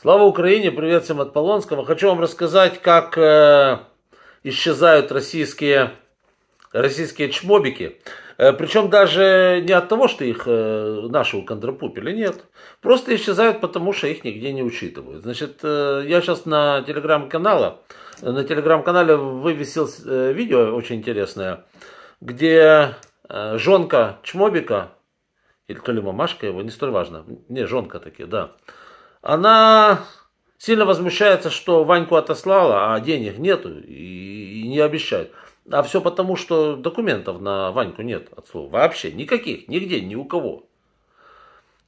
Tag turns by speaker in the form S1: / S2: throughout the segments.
S1: Слава Украине, привет всем от Полонского. Хочу вам рассказать, как э, исчезают российские, российские чмобики. Э, причем даже не от того, что их э, наши контрапупили, нет. Просто исчезают, потому что их нигде не учитывают. Значит, э, я сейчас на телеграм-канале, на телеграм-канале вывесил э, видео очень интересное, где э, жонка чмобика, или то ли мамашка его, не столь важно, не, жонка такие, да, она сильно возмущается, что Ваньку отослала, а денег нету и, и не обещает. А все потому, что документов на Ваньку нет от слова. Вообще никаких, нигде, ни у кого.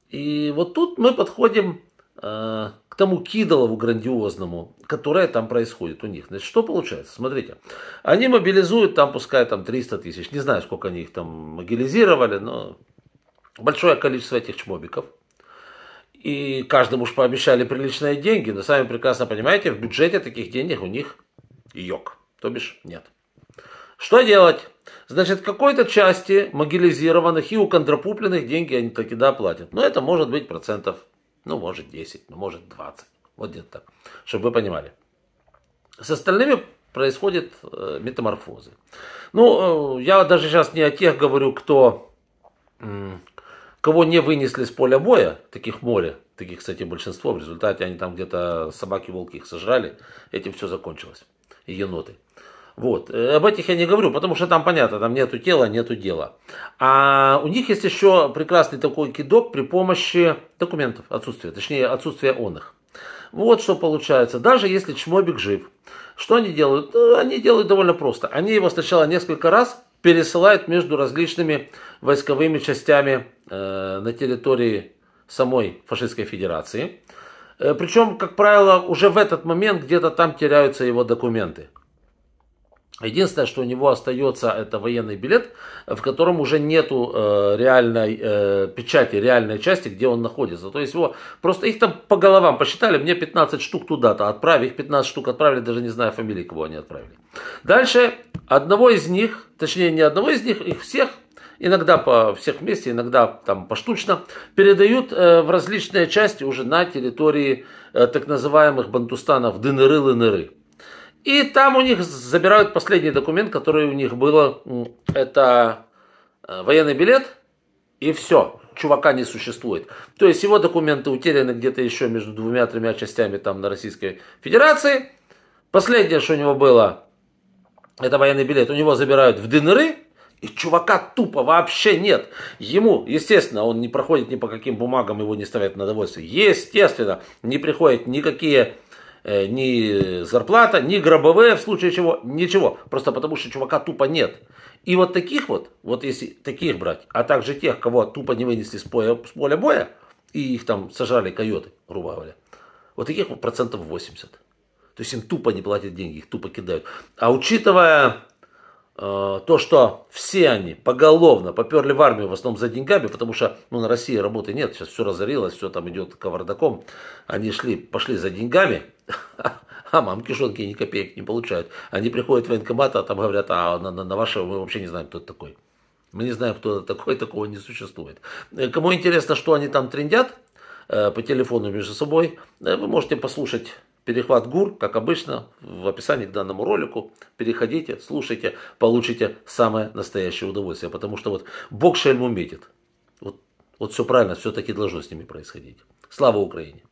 S1: И вот тут мы подходим э, к тому Кидалову грандиозному, которое там происходит у них. Значит, что получается? Смотрите, они мобилизуют там, пускай там 300 тысяч, не знаю, сколько они их там мобилизировали, но большое количество этих чмобиков – и каждому уж пообещали приличные деньги, но сами прекрасно понимаете, в бюджете таких денег у них йог, то бишь нет. Что делать? Значит, какой-то части могилизированных и уконтропупленных деньги они таки да доплатят. Но это может быть процентов, ну, может 10, ну, может 20. Вот где-то так, чтобы вы понимали. С остальными происходят э, метаморфозы. Ну, э, я даже сейчас не о тех говорю, кто Кого не вынесли с поля боя, таких море, таких, кстати, большинство, в результате они там где-то собаки-волки их сожрали, этим все закончилось, еноты. Вот. Э, об этих я не говорю, потому что там понятно, там нету тела, нету дела. А у них есть еще прекрасный такой кидок при помощи документов, отсутствия, точнее отсутствия он их. Вот что получается. Даже если чмобик жив, что они делают? Э, они делают довольно просто. Они его сначала несколько раз пересылают между различными войсковыми частями э, на территории самой фашистской федерации. Э, Причем, как правило, уже в этот момент где-то там теряются его документы. Единственное, что у него остается, это военный билет, в котором уже нету э, реальной э, печати, реальной части, где он находится. То есть его просто их там по головам посчитали, мне 15 штук туда-то отправили, их 15 штук отправили, даже не знаю фамилии, кого они отправили. Дальше одного из них, точнее не одного из них, их всех иногда по всех вместе, иногда там поштучно, передают э, в различные части уже на территории э, так называемых бантустанов Дыныры-Лыныры. И там у них забирают последний документ, который у них было. Это э, военный билет. И все. Чувака не существует. То есть его документы утеряны где-то еще между двумя-тремя частями там на Российской Федерации. Последнее, что у него было, это военный билет. У него забирают в ДНР, и чувака тупо вообще нет. Ему, естественно, он не проходит ни по каким бумагам, его не ставят на довольствие. Естественно, не приходят никакие Э, ни зарплата, ни гробовые, в случае чего, ничего. Просто потому, что чувака тупо нет. И вот таких вот, вот если таких брать, а также тех, кого тупо не вынесли с поля, с поля боя, и их там сажали койоты, грубо говоря, вот таких вот процентов 80. То есть им тупо не платят деньги, их тупо кидают. А учитывая э, то, что все они поголовно поперли в армию в основном за деньгами, потому что ну, на России работы нет, сейчас все разорилось, все там идет кавардаком, они шли, пошли за деньгами, а мамки жонки ни копеек не получают. Они приходят в военкомат, а там говорят, а на, на, на вашего мы вообще не знаем, кто это такой. Мы не знаем, кто это такой, такого не существует. Э, кому интересно, что они там трендят э, по телефону между собой, э, вы можете послушать Перехват ГУР, как обычно, в описании к данному ролику. Переходите, слушайте, получите самое настоящее удовольствие. Потому что вот Бог шельму метит. Вот, вот все правильно, все-таки должно с ними происходить. Слава Украине!